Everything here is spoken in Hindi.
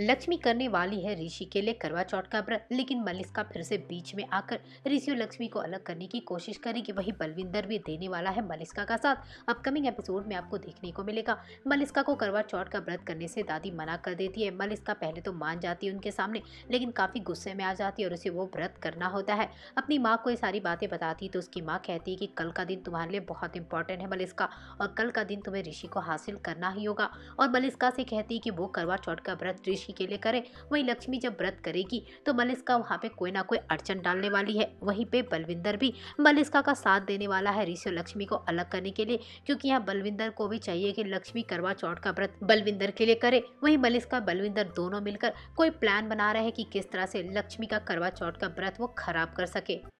लक्ष्मी करने वाली है ऋषि के लिए करवा चौट का व्रत लेकिन मलिस्का फिर से बीच में आकर ऋषि और लक्ष्मी को अलग करने की कोशिश करेगी वही बलविंदर भी देने वाला है मलिस्का का साथ अपकमिंग एपिसोड में आपको देखने को मिलेगा मलिस्का को करवा चौट का व्रत करने से दादी मना कर देती है मलिस्का पहले तो मान जाती है उनके सामने लेकिन काफ़ी गुस्से में आ जाती है और उसे वो व्रत करना होता है अपनी माँ को ये सारी बातें बताती तो उसकी माँ कहती है कि कल का दिन तुम्हारे लिए बहुत इंपॉर्टेंट है मलिस्का और कल का दिन तुम्हें ऋषि को हासिल करना ही होगा और मलिस्का से कहती है कि वो करवा चौट का व्रत ऋषि खुशी के लिए करें वही लक्ष्मी जब व्रत करेगी तो मलिस्का वहाँ पे कोई ना कोई अड़चन डालने वाली है वहीं पे बलविंदर भी मलिस्का का साथ देने वाला है ऋषि लक्ष्मी को अलग करने के लिए क्योंकि यहाँ बलविंदर को भी चाहिए कि लक्ष्मी करवा चौट का व्रत बलविंदर के लिए करे वहीं मलिस्का बलविंदर दोनों मिलकर कोई प्लान बना रहे हैं कि किस तरह से लक्ष्मी का करवा चौट का व्रत वो खराब कर सके